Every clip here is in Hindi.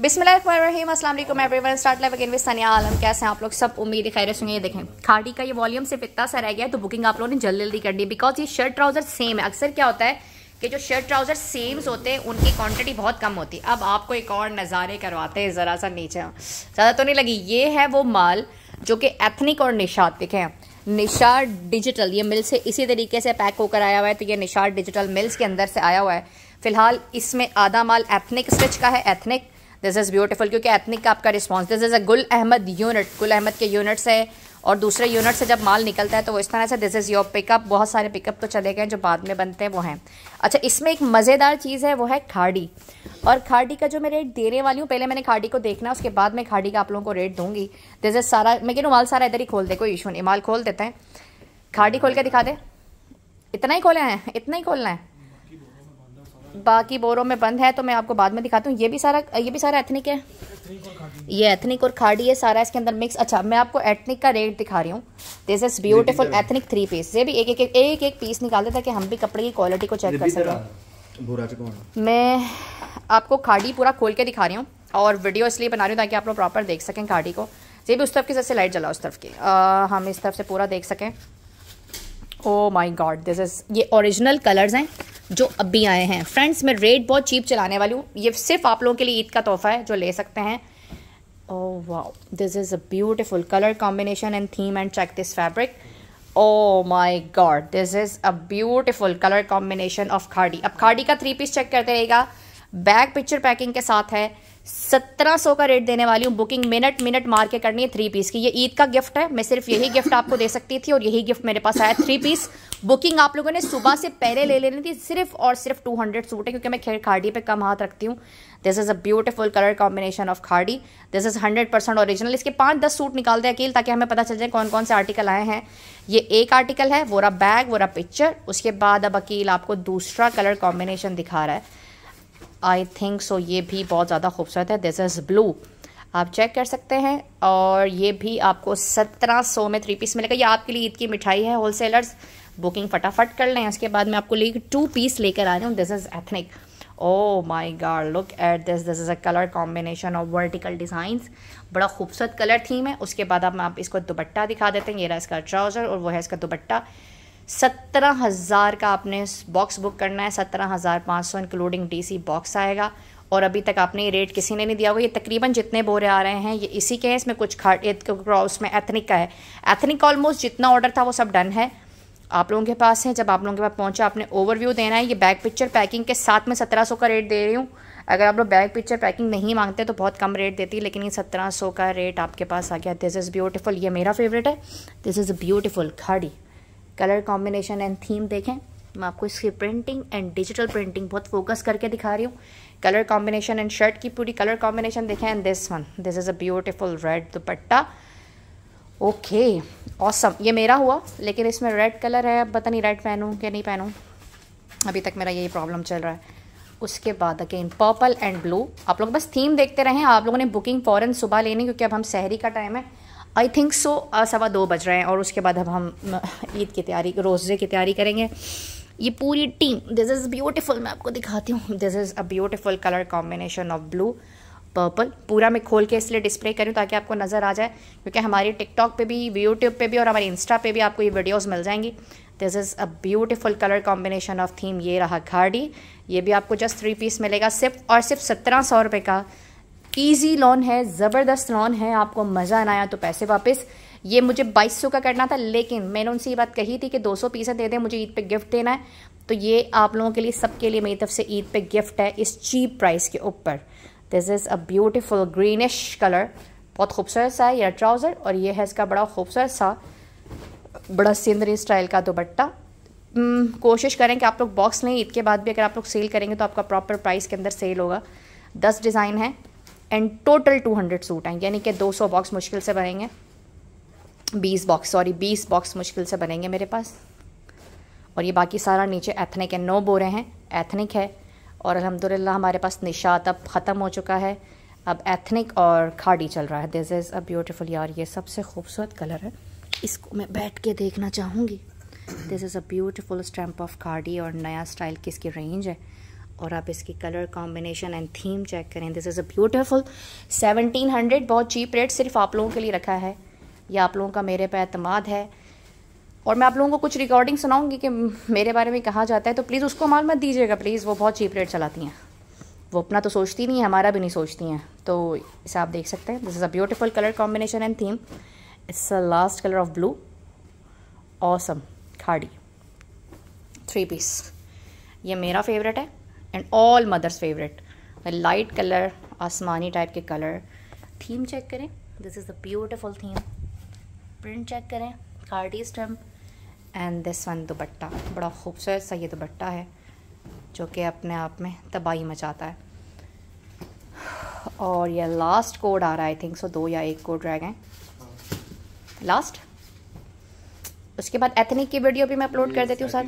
बिसमिल्लाम everyone start live again Sania Alam कैसे हैं आप लोग सब उम्मीद खैर सुनिए देखें खाड़ी का ये वॉल्यूम सिर्फ इतना सा रह गया है तो बुकिंग आप लोगों ने जल्दी जल्दी कर दी बिकॉज ये शर्ट ट्राउजर सेम है अक्सर क्या होता है कि जो शर्ट ट्राउजर सेम्स होते हैं उनकी क्वांटिटी बहुत कम होती है अब आपको एक और नज़ारे करवाते हैं ज़रा सा नीचे ज़्यादा तो नहीं लगी ये है वो माल जो कि एथनिक और निशात दिखे निशा डिजिटल ये मिल से इसी तरीके से पैक होकर आया हुआ है तो ये निशात डिजिटल मिल्स के अंदर से आया हुआ है फिलहाल इसमें आधा माल एथनिक स्टिच का है एथनिक दिस इज़ ब्यूटीफुल क्योंकि एथनिक का आपका रिस्पॉन्स दिस इज़ अ गुल अहमद यूनिट गुल अहमद के यूनिट्स है और दूसरे यूनिट से जब माल निकलता है तो वो इस तरह से दिस इज़ योर पिकअप बहुत सारे पिकअप तो चले गए जो बाद में बनते हैं वो हैं अच्छा इसमें एक मज़ेदार चीज़ है वो है खाड़ी और खाड़ी का जो मैं रेट देने वाली हूँ पहले मैंने खाड़ी को देखना उसके बाद मैं खाड़ी का आप लोगों को रेट दूंगी दिस इज़ सारा मैं कहूँ माल सारा इधर ही खोल दे कोई इशू नहीं माल खोल देते हैं खाड़ी खोल के दिखा दे इतना ही खोलना है इतना ही खोलना है बाकी बोरों में बंद है तो मैं आपको बाद में दिखाती हूँ ये भी सारा ये भी सारा एथनिक है ये एथनिक और खाड़ी है सारा इसके अंदर मिक्स अच्छा मैं आपको एथनिक का रेट दिखा रही हूँ this is beautiful ethnic three piece ये भी एक एक एक एक, पीस निकाल देता कि हम भी कपड़े की क्वालिटी को चेक कर सकें मैं आपको खाड़ी पूरा खोल के दिखा रही हूँ और वीडियो इसलिए बना रही हूँ ताकि आप लोग प्रॉपर देख सकें खाड़ी को ये भी उस तरफ की जैसे लाइट जला उस तरफ की हम इस तरफ से पूरा देख सकें oh my god this is ये ओरिजिनल कलर्स हैं जो अभी आए हैं फ्रेंड्स मैं रेट बहुत चीप चलाने वाली हूँ ये सिर्फ आप लोगों के लिए ईद का तोहफा है जो ले सकते हैं oh wow this is a beautiful colour combination and theme and check this fabric oh my god this is a beautiful colour combination of khadi अब खाड़ी का थ्री पीस चेक करते रहेगा बैक पिक्चर पैकिंग के साथ है सत्रह सौ का रेट देने वाली हूँ बुकिंग मिनट मिनट मार के करनी है थ्री पीस की ये ईद का गिफ्ट है मैं सिर्फ यही गिफ्ट आपको दे सकती थी और यही गिफ्ट मेरे पास आया थ्री पीस बुकिंग आप लोगों ने सुबह से पहले ले लेनी थी सिर्फ और सिर्फ टू हंड्रेड सूट है क्योंकि मैं खैर खाड़ी पे कम हाथ रखती हूँ this is a beautiful colour combination of khadi this is hundred percent original इसके पाँच दस सूट निकाल दें अकील ताकि हमें पता चल जाए कौन कौन से आर्टिकल आए हैं ये एक आर्टिकल है वो रहा बैग वो रहा पिक्चर उसके बाद अब अकील आपको दूसरा कलर कॉम्बिनेशन दिखा रहा है आई थिंक सो ये भी बहुत ज़्यादा खूबसूरत है दिस इज़ ब्लू आप चेक कर सकते हैं और ये भी आपको सत्रह सौ में थ्री पीस मिलेगा ये आपके लिए ईद की मिठाई है होलसेलर्स बुकिंग फटाफट कर लें उसके बाद मैं आपको लेकर टू पीस लेकर आ रही हूँ this is ethnic oh my god look at this this is a colour combination of vertical design बड़ा खूबसूरत कलर थीम है उसके बाद आप, आप इसको दुपट्टा दिखा देते हैं ये रहा इसका ट्राउज़र और वो है इसका दुपट्टा सत्रह हज़ार का आपने बॉक्स बुक करना है सत्रह हज़ार पाँच सौ इंक्लूडिंग डीसी बॉक्स आएगा और अभी तक आपने ये रेट किसी ने नहीं दिया हुआ ये तकरीबन जितने बोरे आ रहे हैं ये इसी के हैं इसमें कुछ खाट तो उसमें एथनिक का है एथनिक का ऑलमोस्ट जितना ऑर्डर था वो सब डन है आप लोगों के पास है जब आप लोगों के पास पहुंचा आपने ओवरव्यू देना है ये बैक पिक्चर पैकिंग के साथ में सत्रह सौ का रेट दे रही हूँ अगर आप लोग बैग पिक्चर पैकिंग नहीं मांगते तो बहुत कम रेट देती है लेकिन ये सत्रह सौ का रेट आपके पास आ गया दिस इज़ ब्यूटीफुल ये मेरा फेवरेट है this is beautiful khadi colour combination and theme देखें मैं आपको इसकी प्रिंटिंग एंड डिजिटल प्रिंटिंग बहुत फोकस करके दिखा रही हूँ कलर कॉम्बिनेशन एंड शर्ट की पूरी कलर कॉम्बिनेशन देखें and this one this is a beautiful red dupatta okay awesome ये मेरा हुआ लेकिन इसमें रेड कलर है अब पता नहीं रेड पहनूँ कि नहीं पहनूँ अभी तक मेरा यही प्रॉब्लम चल रहा है उसके बाद अगेन पर्पल एंड ब्लू आप लोग बस थीम देखते रहें आप लोगों ने बुकिंग फ़ौरन सुबह लेनी क्योंकि अब हम शहरी का टाइम है आई थिंक सो सवा दो बज रहे हैं और उसके बाद अब हम ईद की तैयारी रोज़े की तैयारी करेंगे ये पूरी टीम दिस इज़ ब्यूटीफुल मैं आपको दिखाती हूँ this is a beautiful colour combination of blue purple पूरा मैं खोल के इसलिए डिस्प्ले करूँ ताकि आपको नज़र आ जाए क्योंकि हमारे टिकटॉक पे भी यूट्यूब पे भी और हमारे इंस्टा पे भी आपको ये वीडियोस मिल जाएंगी this is a beautiful colour combination of theme ये रहा खाड़ी ये भी आपको जस्ट थ्री पीस मिलेगा सिर्फ और सिर्फ सत्रह सौ रुपये का ईजी लॉन है ज़बरदस्त लॉन है आपको मज़ा आना आया तो पैसे वापस ये मुझे 2200 का करना था लेकिन मैंने उनसे ये बात कही थी कि 200 सौ पीसें दे दें मुझे ईद पे गिफ्ट देना है तो ये आप लोगों के लिए सबके लिए मेरी तरफ से ईद पे गिफ्ट है इस चीप प्राइस के ऊपर this is a beautiful greenish colour बहुत खूबसूरत सा है यह ट्राउज़र और ये है इसका बड़ा खूबसूरत सा बड़ा सिंदरी स्टाइल का दुपट्टा हम्म, कोशिश करें कि आप लोग बॉक्स लें ईद के बाद भी अगर आप लोग सेल करेंगे तो आपका प्रॉपर प्राइस के अंदर सेल होगा दस डिज़ाइन है एंड टोटल 200 सूट आएंगे यानी कि 200 बॉक्स मुश्किल से बनेंगे 20 बॉक्स सॉरी 20 बॉक्स मुश्किल से बनेंगे मेरे पास और ये बाकी सारा नीचे एथनिक है नौ बोरे हैं एथनिक है और अलहमदिल्ला हमारे पास निशात अब ख़त्म हो चुका है अब एथनिक और खाड़ी चल रहा है दिस इज़ अ ब्यूटिफुल यार ये सबसे खूबसूरत कलर है इसको मैं बैठ के देखना चाहूँगी this is a beautiful stamp of khadi और नया स्टाइल की इसकी रेंज है और आप इसकी colour combination and theme check करें this is a beautiful seventeen hundred बहुत चीप रेट सिर्फ आप लोगों के लिए रखा है यह आप लोगों का मेरे पे अतमाद है और मैं आप लोगों को कुछ रिकॉर्डिंग सुनाऊंगी कि मेरे बारे में कहा जाता है तो प्लीज़ उसको माल मत दीजिएगा प्लीज़ वो बहुत चीप रेट चलाती हैं वो अपना तो सोचती नहीं है हमारा भी नहीं सोचती हैं तो इसे आप देख सकते हैं this is a beautiful colour combination and theme it's a last colour of blue awesome khadi three piece ये मेरा फेवरेट है and all mothers favourite light colour आसमानी टाइप के कलर थीम चेक करें this is a beautiful theme print check करें कार्डी stamp and this one dupatta बड़ा खूबसूरत सा ये दुपट्टा है जो कि अपने आप में तबाही मचाता है और यह लास्ट कोड आ रहा है आई थिंक सो दो या एक कोड रह गए लास्ट उसके बाद एथनिक की वीडियो भी मैं अपलोड कर देती हूँ साथ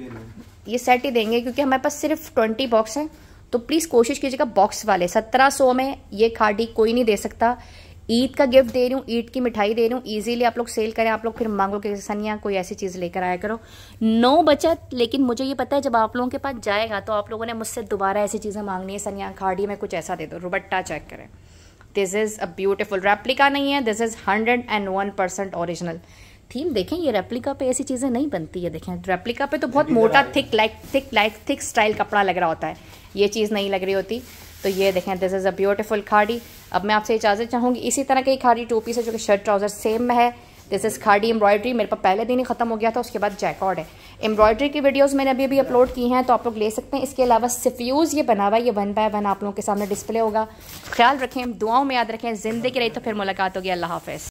ये सेट ही देंगे क्योंकि हमारे पास सिर्फ ट्वेंटी बॉक्स हैं तो प्लीज़ कोशिश कीजिएगा बॉक्स वाले सत्रह सौ में ये खाडी कोई नहीं दे सकता ईद का गिफ्ट दे रही हूँ ईद की मिठाई दे रही हूँ ईजिली आप लोग सेल करें आप लोग फिर मांगो कि सनिया कोई ऐसी चीज़ लेकर आया करो नो बचत लेकिन मुझे ये पता है जब आप लोगों के पास जाएगा तो आप लोगों ने मुझसे दोबारा ऐसी चीज़ें मांगनी है सनिया खाड़ी में कुछ ऐसा दे दो रुबट्टा चेक करें this is a beautiful replica नहीं है this is hundred and one percent original theme देखें ये रेप्लिका पे ऐसी चीज़ें नहीं बनती है देखें रेप्लिका पे तो बहुत मोटा thick like thick like thick style कपड़ा लग रहा होता है ये चीज़ नहीं लग रही होती तो ये देखें दिस इज़ अ ब्यूटिफुल खाड़ी अब मैं आपसे इजाज़त चाहूँगी इसी तरह की खाड़ी टोपी से जो कि शर्ट ट्राउज़र सेम में है दिस इज़ खाड़ी एम्ब्रॉयडरी मेरे पास पहले दिन ही ख़त्म हो गया था उसके बाद जैकॉर्ड है एम्ब्रॉयडरी की वीडियोस मैंने अभी अभी अपलोड की हैं तो आप लोग ले सकते हैं इसके अलावा सिफ्यूज़ ये बना हुआ ये वन बाय वन आप लोगों के सामने डिस्प्ले होगा ख्याल रखें दुआओं में याद रखें ज़िंदगी रही तो फिर मुलाकात होगी अल्लाह हाफ़